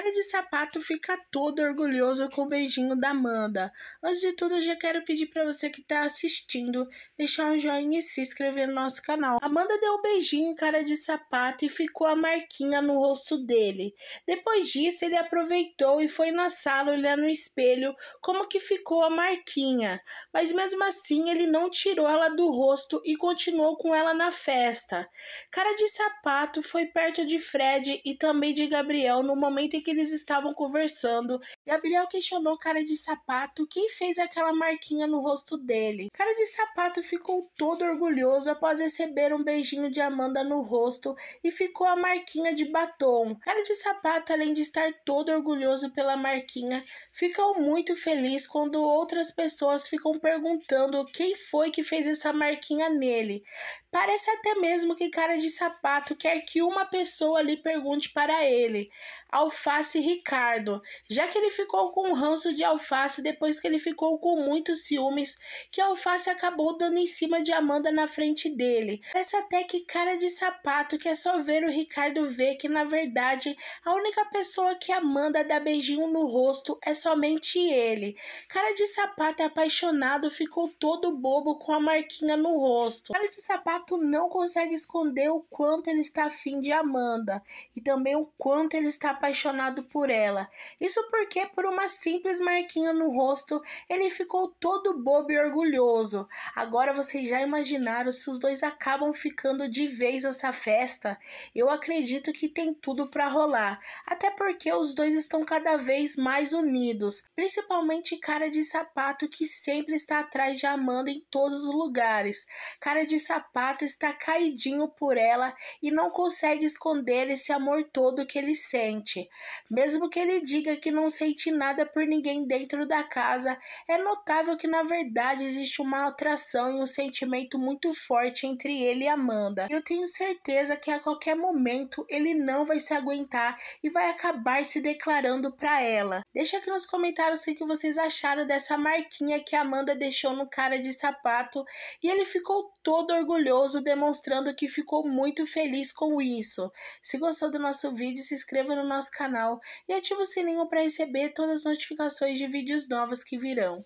Cara de sapato fica todo orgulhoso com o beijinho da Amanda. Antes de tudo, eu já quero pedir para você que está assistindo, deixar um joinha e se inscrever no nosso canal. Amanda deu um beijinho cara de sapato e ficou a marquinha no rosto dele. Depois disso, ele aproveitou e foi na sala olhar no espelho como que ficou a marquinha. Mas mesmo assim, ele não tirou ela do rosto e continuou com ela na festa. Cara de sapato foi perto de Fred e também de Gabriel no momento em que que eles estavam conversando. Gabriel questionou o cara de sapato quem fez aquela marquinha no rosto dele. Cara de sapato ficou todo orgulhoso após receber um beijinho de Amanda no rosto e ficou a marquinha de batom. Cara de sapato, além de estar todo orgulhoso pela marquinha, ficou muito feliz quando outras pessoas ficam perguntando quem foi que fez essa marquinha nele. Parece até mesmo que cara de sapato quer que uma pessoa lhe pergunte para ele. Alface alface Ricardo, já que ele ficou com um ranço de alface depois que ele ficou com muitos ciúmes, que alface acabou dando em cima de Amanda na frente dele. Parece até que cara de sapato que é só ver o Ricardo ver que na verdade a única pessoa que Amanda dá beijinho no rosto é somente ele. Cara de sapato apaixonado ficou todo bobo com a marquinha no rosto. Cara de sapato não consegue esconder o quanto ele está afim de Amanda e também o quanto ele está apaixonado apaixonado por ela. Isso porque, por uma simples marquinha no rosto, ele ficou todo bobo e orgulhoso. Agora vocês já imaginaram se os dois acabam ficando de vez essa festa? Eu acredito que tem tudo para rolar, até porque os dois estão cada vez mais unidos, principalmente cara de sapato que sempre está atrás de Amanda em todos os lugares. Cara de sapato está caidinho por ela e não consegue esconder esse amor todo que ele sente. Mesmo que ele diga que não sente nada por ninguém dentro da casa, é notável que na verdade existe uma atração e um sentimento muito forte entre ele e Amanda. Eu tenho certeza que a qualquer momento ele não vai se aguentar e vai acabar se declarando para ela. Deixa aqui nos comentários o que vocês acharam dessa marquinha que a Amanda deixou no cara de sapato e ele ficou todo orgulhoso, demonstrando que ficou muito feliz com isso. Se gostou do nosso vídeo, se inscreva no nosso canal canal e ative o sininho para receber todas as notificações de vídeos novos que virão.